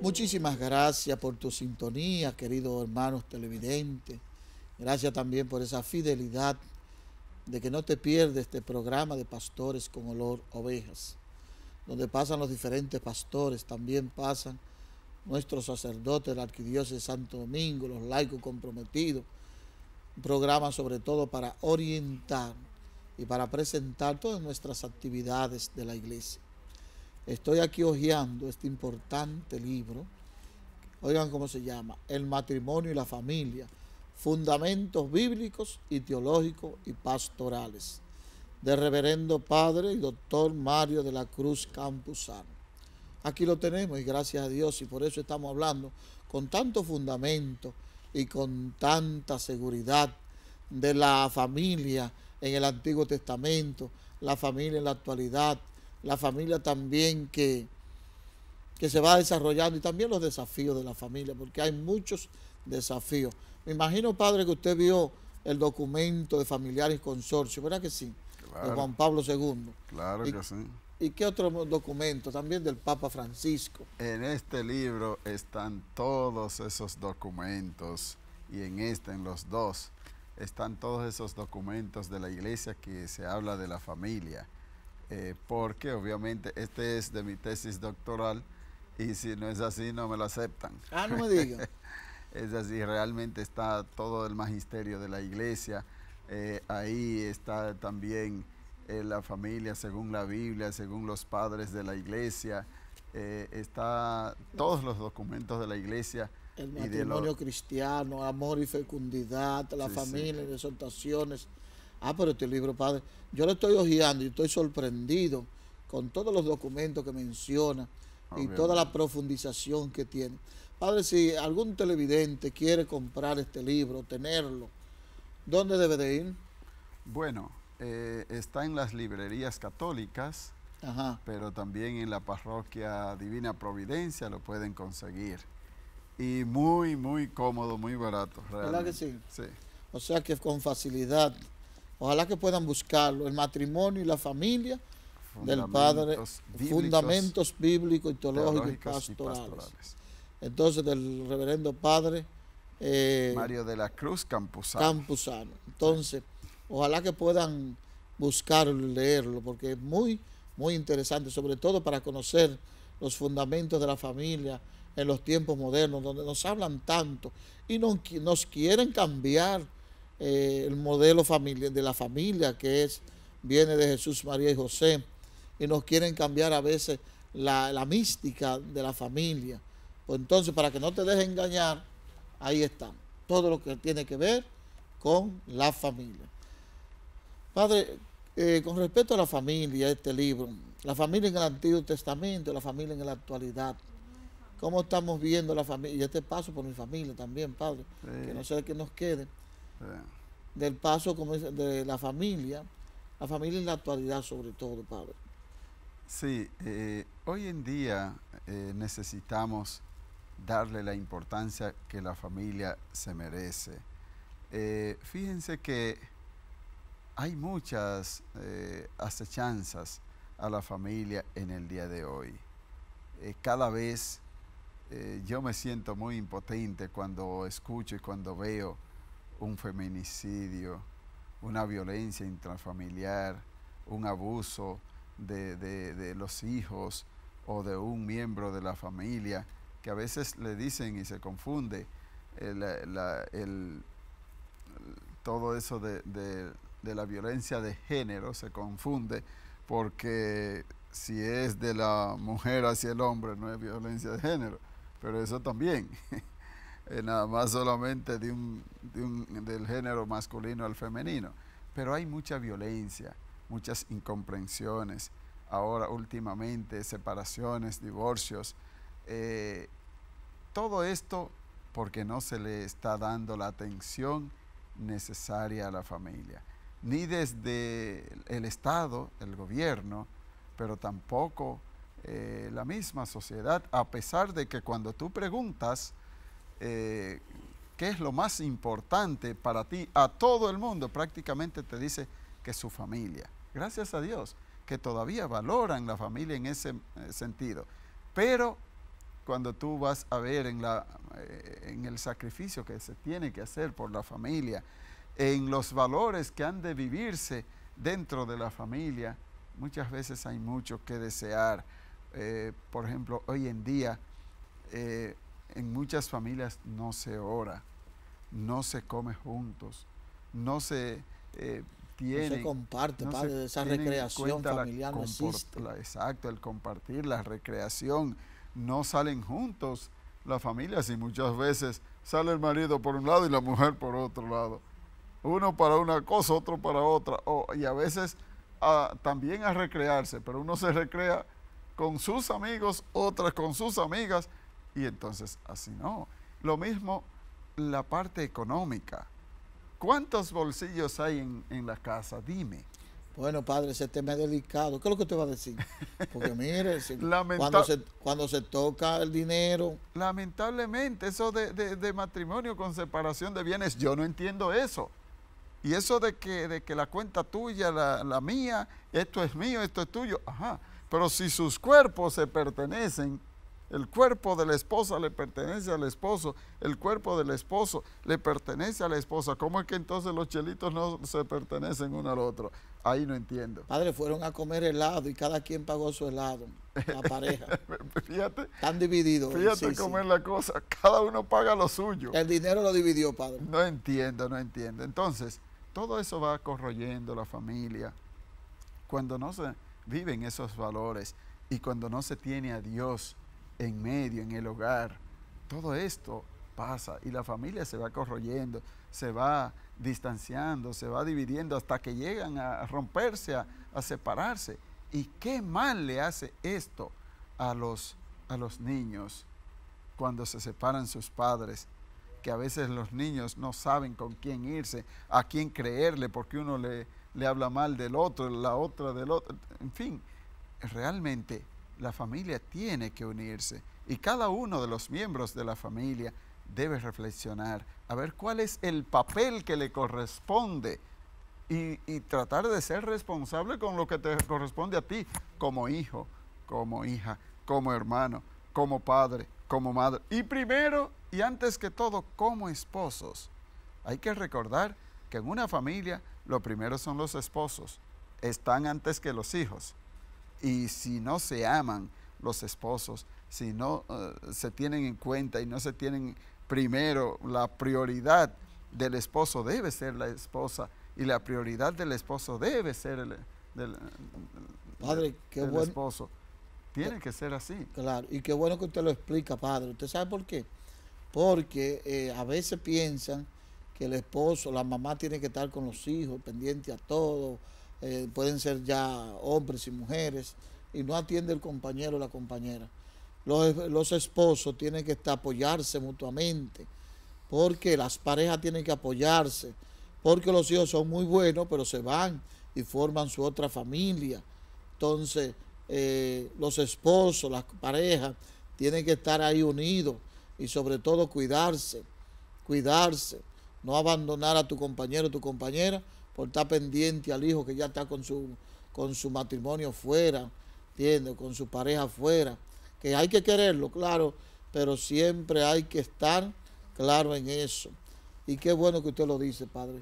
Muchísimas gracias por tu sintonía, queridos hermanos televidentes. Gracias también por esa fidelidad de que no te pierdes este programa de pastores con olor ovejas, donde pasan los diferentes pastores, también pasan nuestros sacerdotes, el arquidiócesis de Santo Domingo, los laicos comprometidos. Un programa sobre todo para orientar y para presentar todas nuestras actividades de la iglesia. Estoy aquí hojeando este importante libro. Oigan cómo se llama. El matrimonio y la familia. Fundamentos bíblicos y teológicos y pastorales. De reverendo padre y doctor Mario de la Cruz Campuzano. Aquí lo tenemos y gracias a Dios y por eso estamos hablando con tanto fundamento y con tanta seguridad de la familia en el Antiguo Testamento, la familia en la actualidad, la familia también que, que se va desarrollando y también los desafíos de la familia, porque hay muchos desafíos. Me imagino, padre, que usted vio el documento de familiares consorcio, ¿verdad que sí? De Juan Pablo II. Claro que sí. ¿Y qué otro documento? También del Papa Francisco. En este libro están todos esos documentos y en este, en los dos, están todos esos documentos de la iglesia que se habla de la familia eh, porque obviamente este es de mi tesis doctoral y si no es así no me lo aceptan. Ah, no me digan. es así, realmente está todo el magisterio de la iglesia, eh, ahí está también eh, la familia según la Biblia, según los padres de la iglesia, está todos los documentos de la iglesia. El matrimonio cristiano, amor y fecundidad, la familia, las exhortaciones Ah, pero este libro, padre, yo lo estoy hojeando y estoy sorprendido con todos los documentos que menciona y toda la profundización que tiene. Padre, si algún televidente quiere comprar este libro, tenerlo, ¿dónde debe de ir? Bueno, eh, está en las librerías católicas, pero también en la parroquia Divina Providencia lo pueden conseguir. Y muy, muy cómodo, muy barato. ¿Verdad que sí? Sí. O sea que con facilidad Ojalá que puedan buscarlo, el matrimonio y la familia del Padre, fundamentos bíblicos, y teológicos y pastorales. Entonces, del Reverendo Padre eh, Mario de la Cruz Campuzano. Entonces, ojalá que puedan buscarlo y leerlo, porque es muy, muy interesante, sobre todo para conocer los fundamentos de la familia en los tiempos modernos, donde nos hablan tanto y nos quieren cambiar eh, el modelo de la familia que es, viene de Jesús, María y José, y nos quieren cambiar a veces la, mística de la familia. Pues entonces, para que no te dejes engañar, ahí está, todo lo que tiene que ver con la familia. Padre, eh, con respecto a la familia, este libro, la familia en el Antiguo Testamento, la familia en la actualidad, ¿cómo estamos viendo la familia? Y este paso por mi familia también, Padre, que no sé de qué nos quede. Eh. Del paso como de la familia, la familia en la actualidad sobre todo, padre. Sí, eh, hoy en día eh, necesitamos darle la importancia que la familia se merece. fíjense que hay muchas acechanzas a la familia en el día de hoy. cada vez yo me siento muy impotente cuando escucho y cuando veo un feminicidio, una violencia intrafamiliar, un abuso de, de, de, los hijos o de un miembro de la familia, que a veces le dicen y se confunde eh, el, todo eso de, de la violencia de género, se confunde porque si es de la mujer hacia el hombre no es violencia de género, pero eso también. nada más solamente de un, del género masculino al femenino. Pero hay mucha violencia, muchas incomprensiones, ahora últimamente separaciones, divorcios. Eh, todo esto porque no se le está dando la atención necesaria a la familia, ni desde el Estado, el gobierno, pero tampoco eh, la misma sociedad, a pesar de que cuando tú preguntas, eh, qué es lo más importante para ti, a todo el mundo prácticamente te dice que su familia. Gracias a Dios que todavía valoran la familia en ese eh, sentido. Pero cuando tú vas a ver en, la, eh, en el sacrificio que se tiene que hacer por la familia, en los valores que han de vivirse dentro de la familia, muchas veces hay mucho que desear. por ejemplo, hoy en día en muchas familias no se ora, no se come juntos, no se tiene. Eh, no se comparte, padre, esa recreación familiar no existe. exacto, el compartir, la recreación. No salen juntos las familias y muchas veces sale el marido por un lado y la mujer por otro lado. Uno para una cosa, otro para otra. y a veces también a recrearse, pero uno se recrea con sus amigos, otras con sus amigas y entonces así no. Lo mismo la parte económica. ¿Cuántos bolsillos hay en, la casa? Dime. Bueno, padre, ese tema es delicado. ¿Qué es lo que usted va a decir? Porque mire, cuando, se, cuando, se, toca el dinero... Lamentablemente, eso de, de, matrimonio con separación de bienes, yo no entiendo eso. Y eso de que, de que la cuenta tuya, la, la mía, esto es mío, esto es tuyo, ajá. Pero si sus cuerpos se pertenecen, el cuerpo de la esposa le pertenece al esposo. El cuerpo del esposo le pertenece a la esposa. ¿Cómo es que entonces los chelitos no se pertenecen uno al otro? Ahí no entiendo. Padre, fueron a comer helado y cada quien pagó su helado. La pareja. fíjate. Están divididos. Fíjate cómo es la cosa. Cada uno paga lo suyo. El dinero lo dividió, padre. No entiendo, no entiendo. Entonces, todo eso va corroyendo la familia. Cuando no se viven esos valores y cuando no se tiene a Dios en medio, en el hogar. Todo esto pasa y la familia se va corroyendo, se va distanciando, se va dividiendo hasta que llegan a romperse, a, separarse. ¿Y qué mal le hace esto a los, a los niños cuando se separan sus padres? Que a veces los niños no saben con quién irse, a quién creerle, porque uno le, le habla mal del otro, la otra del otro. En fin, realmente la familia tiene que unirse y cada uno de los miembros de la familia debe reflexionar a ver cuál es el papel que le corresponde y, tratar de ser responsable con lo que te corresponde a ti como hijo, como hija, como hermano, como padre, como madre. Y primero y antes que todo, como esposos. Hay que recordar que en una familia lo primero son los esposos, están antes que los hijos. Y si no se aman los esposos, si no eh, se tienen en cuenta y no se tienen primero la prioridad del esposo debe ser la esposa y la prioridad del esposo debe ser el, padre, qué bueno, esposo. Tiene que, ser así. Claro, y qué bueno que usted lo explica, padre. ¿Usted sabe por qué? Porque eh, a veces piensan que el esposo, la mamá tiene que estar con los hijos, pendiente a todo, eh, pueden ser ya hombres y mujeres, y no atiende el compañero o la compañera. Los, esposos tienen que apoyarse mutuamente, porque las parejas tienen que apoyarse, porque los hijos son muy buenos, pero se van y forman su otra familia. Entonces, eh, los esposos, las parejas, tienen que estar ahí unidos y sobre todo cuidarse, cuidarse, no abandonar a tu compañero o tu compañera, por estar pendiente al hijo que ya está con su, con su matrimonio fuera, ¿entiendes? Con su pareja fuera. Que hay que quererlo, claro, pero siempre hay que estar claro en eso. Y qué bueno que usted lo dice, padre.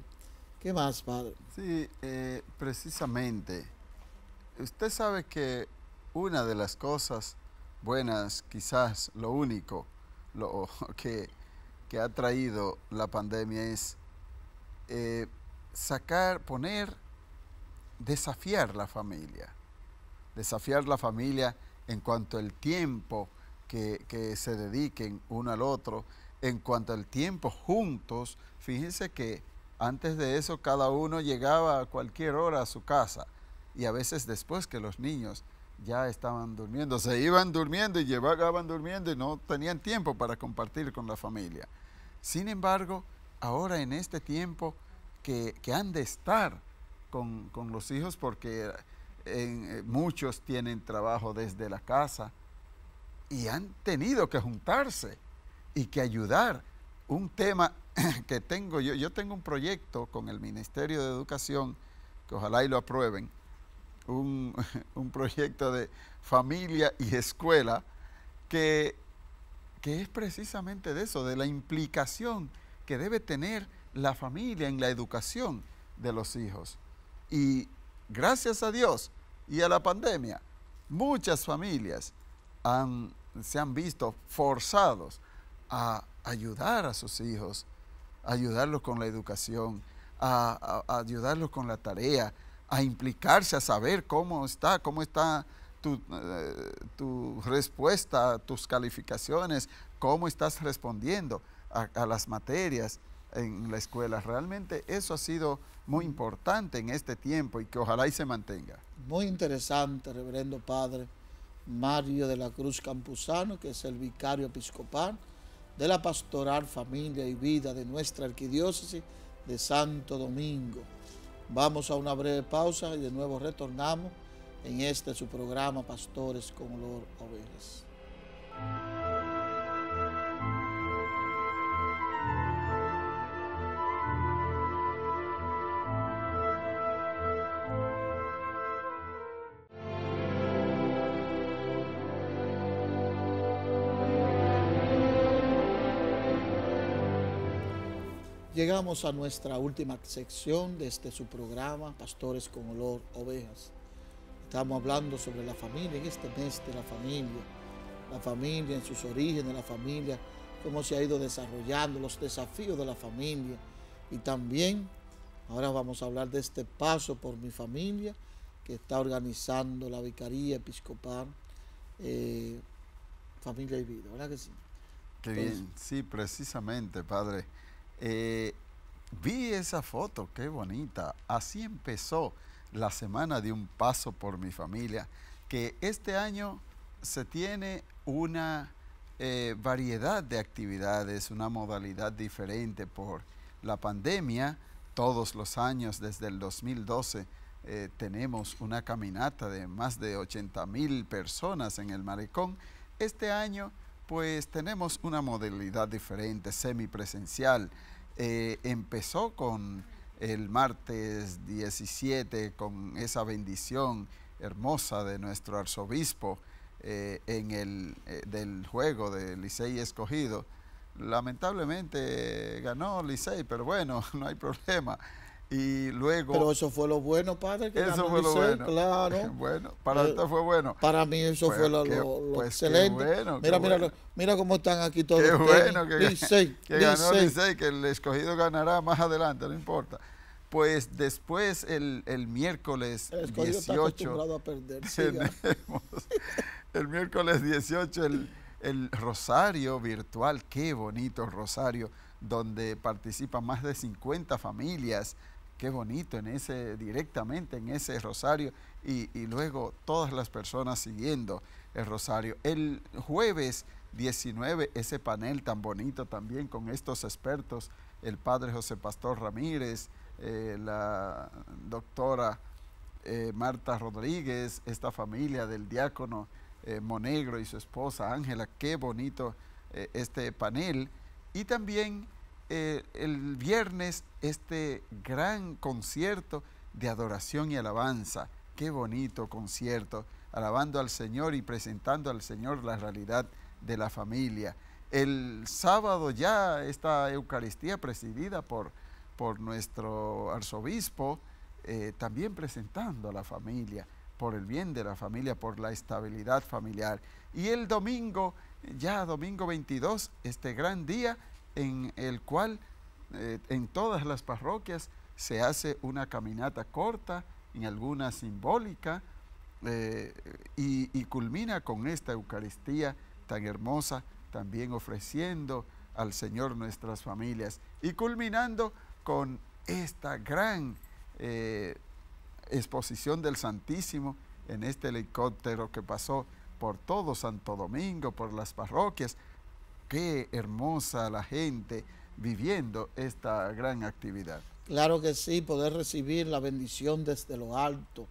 ¿Qué más, padre? Sí, eh, precisamente. Usted sabe que una de las cosas buenas, quizás lo único lo, que, ha traído la pandemia es eh, sacar, poner, desafiar la familia. Desafiar la familia en cuanto al tiempo que, se dediquen uno al otro, en cuanto al tiempo juntos. Fíjense que antes de eso cada uno llegaba a cualquier hora a su casa y a veces después que los niños ya estaban durmiendo, se iban durmiendo y llevaban durmiendo y no tenían tiempo para compartir con la familia. Sin embargo, ahora en este tiempo que, han de estar con, los hijos porque eh, muchos tienen trabajo desde la casa y han tenido que juntarse y que ayudar. Un tema que tengo, yo, yo tengo un proyecto con el Ministerio de Educación, que ojalá y lo aprueben, un, proyecto de familia y escuela que, que es precisamente de eso, de la implicación que debe tener la familia, en la educación de los hijos. Y gracias a Dios y a la pandemia, muchas familias se han visto forzados a ayudar a sus hijos, a ayudarlos con la educación, a, ayudarlos con la tarea, a implicarse, a saber cómo está, cómo está tu, eh, respuesta, tus calificaciones, cómo estás respondiendo a las materias en la escuela. Realmente eso ha sido muy importante en este tiempo y que ojalá y se mantenga. Muy interesante, reverendo padre Mario de la Cruz Campuzano, que es el vicario episcopal de la pastoral familia y vida de nuestra arquidiócesis de Santo Domingo. Vamos a una breve pausa y de nuevo retornamos en este su programa Pastores con olor a Llegamos a nuestra última sección de este su programa, Pastores con Olor Ovejas. Estamos hablando sobre la familia, en este mes de la familia, la familia en sus orígenes, la familia, cómo se ha ido desarrollando, los desafíos de la familia. Y también ahora vamos a hablar de este paso por mi familia que está organizando la Vicaría Episcopal eh, Familia y Vida, ¿verdad que sí? bien, sí, precisamente, Padre. Eh, vi esa foto, qué bonita. Así empezó la semana de un paso por mi familia, que este año se tiene una eh, variedad de actividades, una modalidad diferente por la pandemia. Todos los años desde el 2012 eh, tenemos una caminata de más de 80 mil personas en el malecón. Este año pues tenemos una modalidad diferente, semipresencial. Eh, empezó con el martes 17, con esa bendición hermosa de nuestro arzobispo eh, en el, eh, del juego de Licey escogido. Lamentablemente ganó Licey, pero bueno, no hay problema. Y luego. Pero eso fue lo bueno, padre. eso fue lo bueno. Claro. para eh, fue bueno. Para mí eso fue lo, excelente. mira, mira, mira cómo están aquí todos. Qué bueno que, ganó que el escogido ganará más adelante, no importa. Pues después, el, miércoles 18. el miércoles 18, el, el Rosario virtual. Qué bonito Rosario, donde participan más de 50 familias qué bonito, en ese, directamente en ese rosario y, luego todas las personas siguiendo el rosario. El jueves 19, ese panel tan bonito también con estos expertos, el padre José Pastor Ramírez, eh, la doctora eh, Marta Rodríguez, esta familia del diácono eh, Monegro y su esposa Ángela, qué bonito este panel. Y también eh, el viernes este gran concierto de adoración y alabanza. Qué bonito concierto, alabando al Señor y presentando al Señor la realidad de la familia. El sábado ya esta Eucaristía presidida por, por nuestro arzobispo, eh, también presentando a la familia, por el bien de la familia, por la estabilidad familiar. Y el domingo, ya domingo 22, este gran día, en el cual eh, en todas las parroquias se hace una caminata corta, en alguna simbólica, eh, y, culmina con esta Eucaristía tan hermosa, también ofreciendo al Señor nuestras familias, y culminando con esta gran eh, exposición del Santísimo en este helicóptero que pasó por todo Santo Domingo, por las parroquias, qué hermosa la gente viviendo esta gran actividad. Claro que sí, poder recibir la bendición desde lo alto.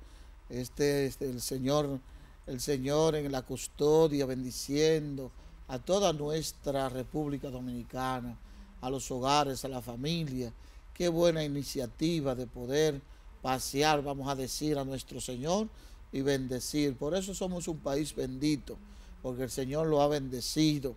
Este, es este, el Señor, el Señor en la custodia bendiciendo a toda nuestra República Dominicana, a los hogares, a la familia. Qué buena iniciativa de poder pasear, vamos a decir, a nuestro Señor y bendecir. Por eso somos un país bendito, porque el Señor lo ha bendecido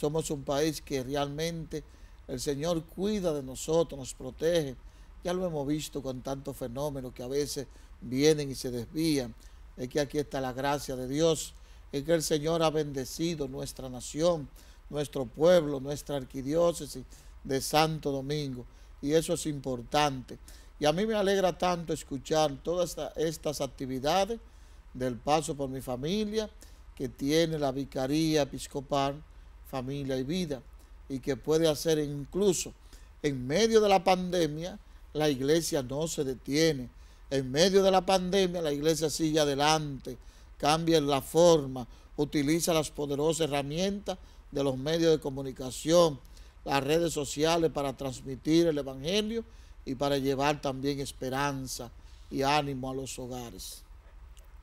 somos un país que realmente el Señor cuida de nosotros, nos protege. Ya lo hemos visto con tantos fenómenos que a veces vienen y se desvían. Es que aquí está la gracia de Dios. Es que el Señor ha bendecido nuestra nación, nuestro pueblo, nuestra arquidiócesis de Santo Domingo. Y eso es importante. Y a mí me alegra tanto escuchar todas estas actividades del paso por mi familia que tiene la Vicaría Episcopal familia y vida, y que puede hacer incluso en medio de la pandemia, la iglesia no se detiene. En medio de la pandemia, la iglesia sigue adelante, cambia la forma, utiliza las poderosas herramientas de los medios de comunicación, las redes sociales para transmitir el Evangelio y para llevar también esperanza y ánimo a los hogares.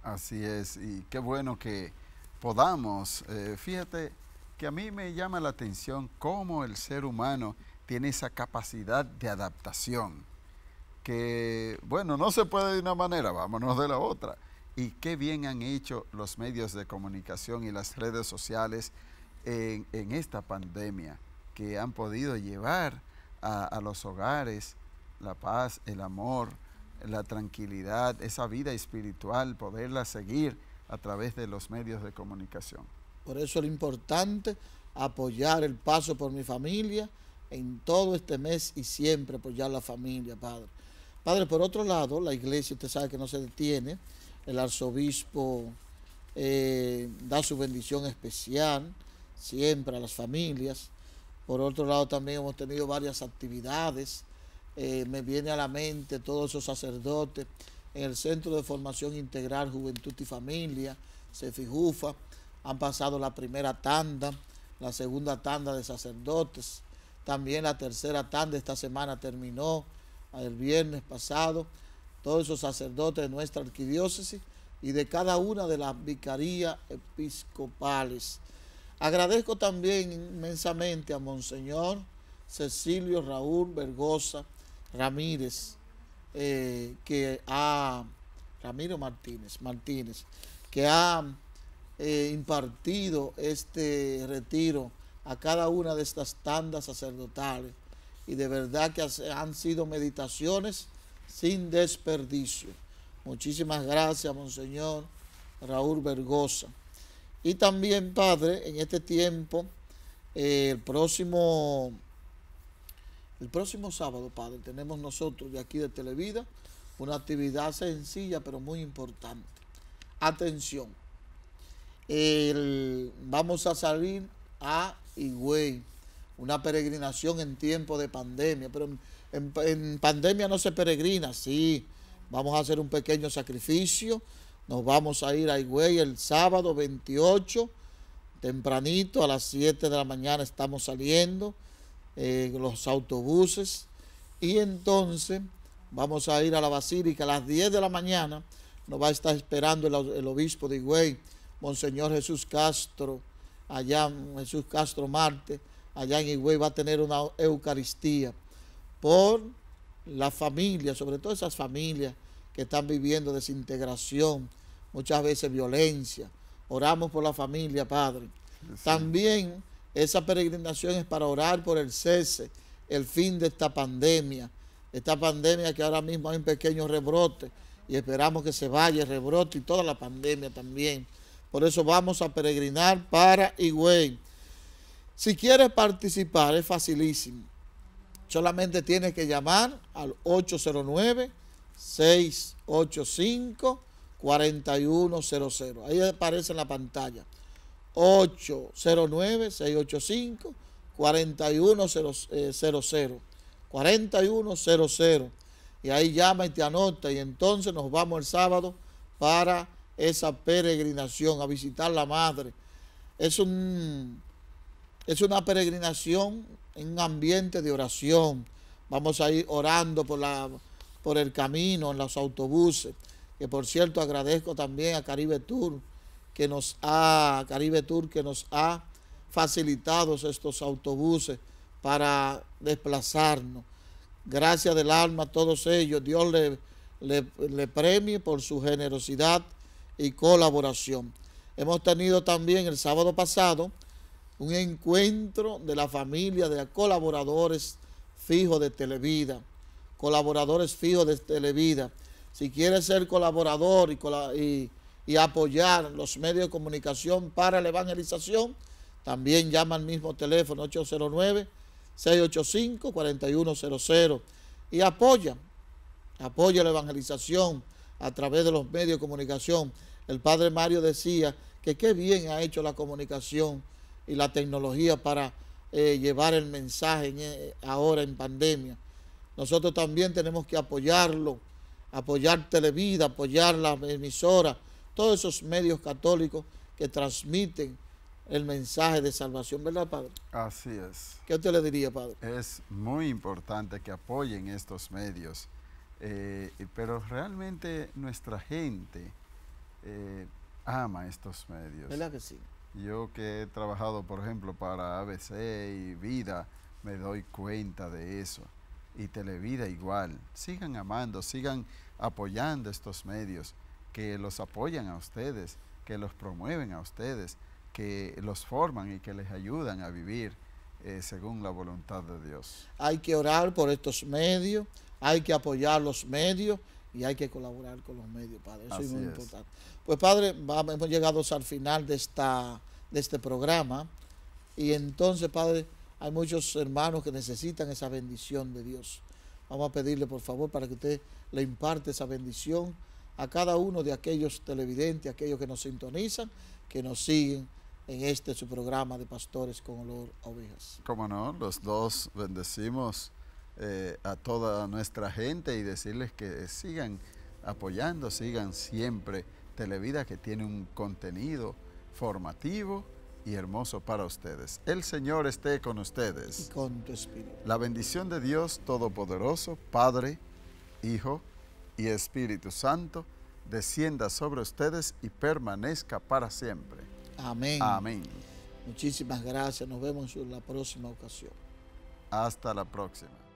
Así es, y qué bueno que podamos, eh, fíjate, que a mí me llama la atención cómo el ser humano tiene esa capacidad de adaptación, que bueno, no se puede de una manera, vámonos de la otra. Y qué bien han hecho los medios de comunicación y las redes sociales en, esta pandemia, que han podido llevar a los hogares la paz, el amor, la tranquilidad, esa vida espiritual, poderla seguir a través de los medios de comunicación. Por eso es importante apoyar el paso por mi familia en todo este mes y siempre apoyar la familia, Padre. Padre, por otro lado, la iglesia, usted sabe que no se detiene, el arzobispo eh, da su bendición especial siempre a las familias. Por otro lado, también hemos tenido varias actividades. Eh, me viene a la mente todos esos sacerdotes en el Centro de Formación Integral Juventud y Familia, CEFIJUFA han pasado la primera tanda, la segunda tanda de sacerdotes, también la tercera tanda esta semana terminó el viernes pasado, todos esos sacerdotes de nuestra arquidiócesis y de cada una de las vicarías episcopales. Agradezco también inmensamente a Monseñor Cecilio Raúl Vergosa Ramírez, eh, que ha, Ramiro Martínez, Martínez, que ha impartido este retiro a cada una de estas tandas sacerdotales y de verdad que han sido meditaciones sin desperdicio. Muchísimas gracias, Monseñor Raúl Vergosa. Y también, Padre, en este tiempo, eh, el próximo... El próximo sábado, Padre, tenemos nosotros de aquí de Televida una actividad sencilla pero muy importante. Atención, vamos a salir a Higüey, una peregrinación en tiempo de pandemia, pero en, pandemia no se peregrina, sí, vamos a hacer un pequeño sacrificio, nos vamos a ir a Higüey el sábado 28, tempranito, a las 7 de la mañana estamos saliendo, En eh, los autobuses, y entonces vamos a ir a la basílica a las 10 de la mañana, nos va a estar esperando el, el obispo de Higüey, Monseñor Jesús Castro, allá Jesús Castro Marte, allá en Higüey va a tener una Eucaristía por la familia, sobre todo esas familias que están viviendo desintegración, muchas veces violencia. Oramos por la familia, Padre. También esa peregrinación es para orar por el cese, el fin de esta pandemia, esta pandemia que ahora mismo hay un pequeño rebrote y esperamos que se vaya el rebrote y toda la pandemia también. Por eso vamos a peregrinar para Higüey. Si quieres participar, es facilísimo. Solamente tienes que llamar al 809-685-4100. Ahí aparece en la pantalla. 809-685-4100. 4100. Y ahí llama y te anota. Y entonces nos vamos el sábado para esa peregrinación, a visitar la madre. Es, un, es una peregrinación en un ambiente de oración. Vamos a ir orando por, la, por el camino, en los autobuses. Que por cierto agradezco también a Caribe Tour que nos ha, Caribe Tour que nos ha facilitado estos autobuses para desplazarnos. Gracias del alma a todos ellos. Dios le, le, le premie por su generosidad y colaboración. Hemos tenido también el sábado pasado un encuentro de la familia de colaboradores fijos de Televida. Colaboradores fijos de Televida. Si quieres ser colaborador y, y, apoyar los medios de comunicación para la evangelización, también llama al mismo teléfono 809-685-4100 y apoya, apoya la evangelización a través de los medios de comunicación. El padre Mario decía que qué bien ha hecho la comunicación y la tecnología para eh, llevar el mensaje eh, ahora en pandemia. Nosotros también tenemos que apoyarlo, apoyar Televida, apoyar La emisora, todos esos medios católicos que transmiten el mensaje de salvación, ¿verdad, Padre? Así es. ¿Qué usted le diría, Padre? Es muy importante que apoyen estos medios eh, pero realmente nuestra gente eh, ama estos medios. que Yo que he trabajado, por ejemplo, para ABC y Vida, me doy cuenta de eso. Y Televida igual. Sigan amando, sigan apoyando estos medios, que los apoyan a ustedes, que los promueven a ustedes, que los forman y que les ayudan a vivir eh, según la voluntad de Dios. Hay que orar por estos medios hay que apoyar los medios y hay que colaborar con los medios, padre. Eso es muy importante. Pues, padre, hemos llegado al final de, esta, de este programa. Y entonces, padre, hay muchos hermanos que necesitan esa bendición de Dios. Vamos a pedirle, por favor, para que usted le imparte esa bendición a cada uno de aquellos televidentes, aquellos que nos sintonizan, que nos siguen en este su programa de Pastores con Olor Ovejas. Como no, los dos bendecimos eh, a toda nuestra gente y decirles que sigan apoyando, sigan siempre Televida que tiene un contenido formativo y hermoso para ustedes. El Señor esté con ustedes. Y con tu espíritu. La bendición de Dios Todopoderoso, Padre, Hijo y Espíritu Santo, descienda sobre ustedes y permanezca para siempre. Amén. Amén. Muchísimas gracias. Nos vemos en la próxima ocasión. Hasta la próxima.